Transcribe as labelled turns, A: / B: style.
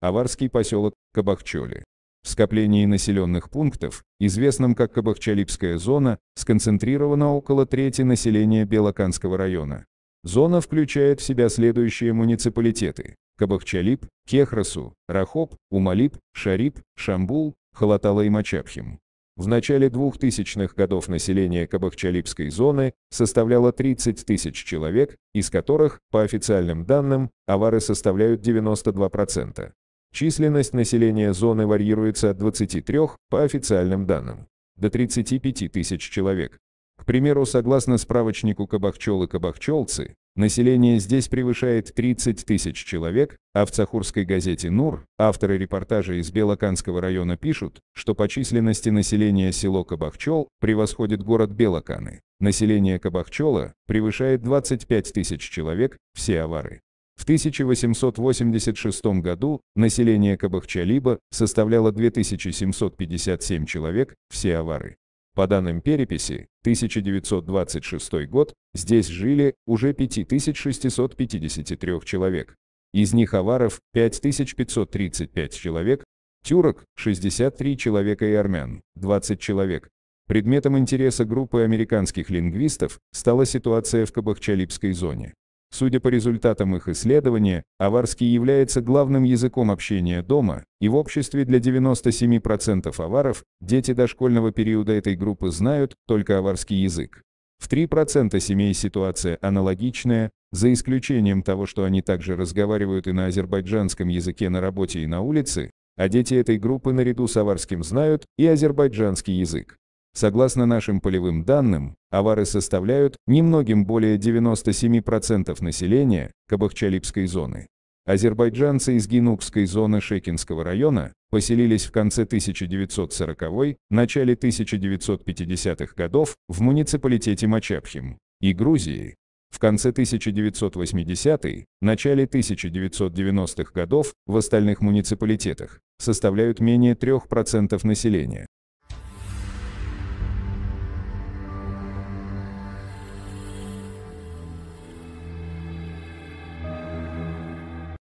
A: аварский поселок Кабахчоли. В скоплении населенных пунктов, известном как Кабахчалипская зона, сконцентрировано около трети населения Белоканского района. Зона включает в себя следующие муниципалитеты – Кабахчалип, Кехрасу, Рахоп, Умалип, Шарип, Шамбул, Халатала и Мачапхим. В начале 2000-х годов население Кабахчалипской зоны составляло 30 тысяч человек, из которых, по официальным данным, авары составляют 92%. Численность населения зоны варьируется от 23, по официальным данным, до 35 тысяч человек. К примеру, согласно справочнику «Кабахчел и кабахчелцы», население здесь превышает 30 тысяч человек, а в цахурской газете «Нур» авторы репортажа из Белоканского района пишут, что по численности населения село Кабахчел превосходит город Белоканы. Население Кабахчела превышает 25 тысяч человек, все авары. В 1886 году население Кабахчалиба составляло 2757 человек, все авары. По данным переписи, 1926 год, здесь жили уже 5653 человек. Из них аваров 5535 человек, тюрок 63 человека и армян 20 человек. Предметом интереса группы американских лингвистов стала ситуация в Кабахчалибской зоне. Судя по результатам их исследования, аварский является главным языком общения дома, и в обществе для 97% аваров дети дошкольного периода этой группы знают только аварский язык. В 3% семей ситуация аналогичная, за исключением того, что они также разговаривают и на азербайджанском языке на работе и на улице, а дети этой группы наряду с аварским знают и азербайджанский язык. Согласно нашим полевым данным, авары составляют немногим более 97% населения Кабахчалипской зоны. Азербайджанцы из Гинукской зоны Шекинского района поселились в конце 1940-й, начале 1950-х годов в муниципалитете Мачапхим и Грузии. В конце 1980-й, начале 1990-х годов в остальных муниципалитетах составляют менее 3% населения.